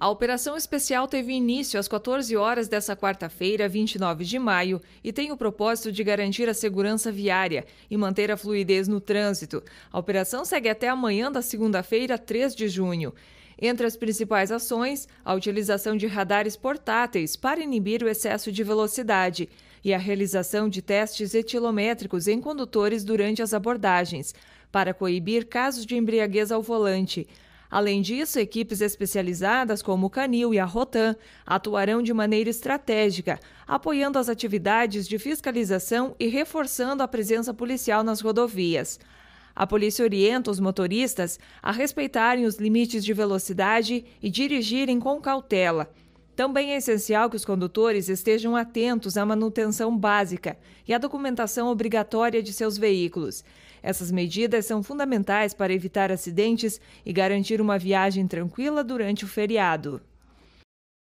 A operação especial teve início às 14 horas dessa quarta-feira, 29 de maio, e tem o propósito de garantir a segurança viária e manter a fluidez no trânsito. A operação segue até amanhã da segunda-feira, 3 de junho. Entre as principais ações, a utilização de radares portáteis para inibir o excesso de velocidade e a realização de testes etilométricos em condutores durante as abordagens, para coibir casos de embriaguez ao volante. Além disso, equipes especializadas como o Canil e a Rotan atuarão de maneira estratégica, apoiando as atividades de fiscalização e reforçando a presença policial nas rodovias. A polícia orienta os motoristas a respeitarem os limites de velocidade e dirigirem com cautela. Também é essencial que os condutores estejam atentos à manutenção básica e à documentação obrigatória de seus veículos. Essas medidas são fundamentais para evitar acidentes e garantir uma viagem tranquila durante o feriado.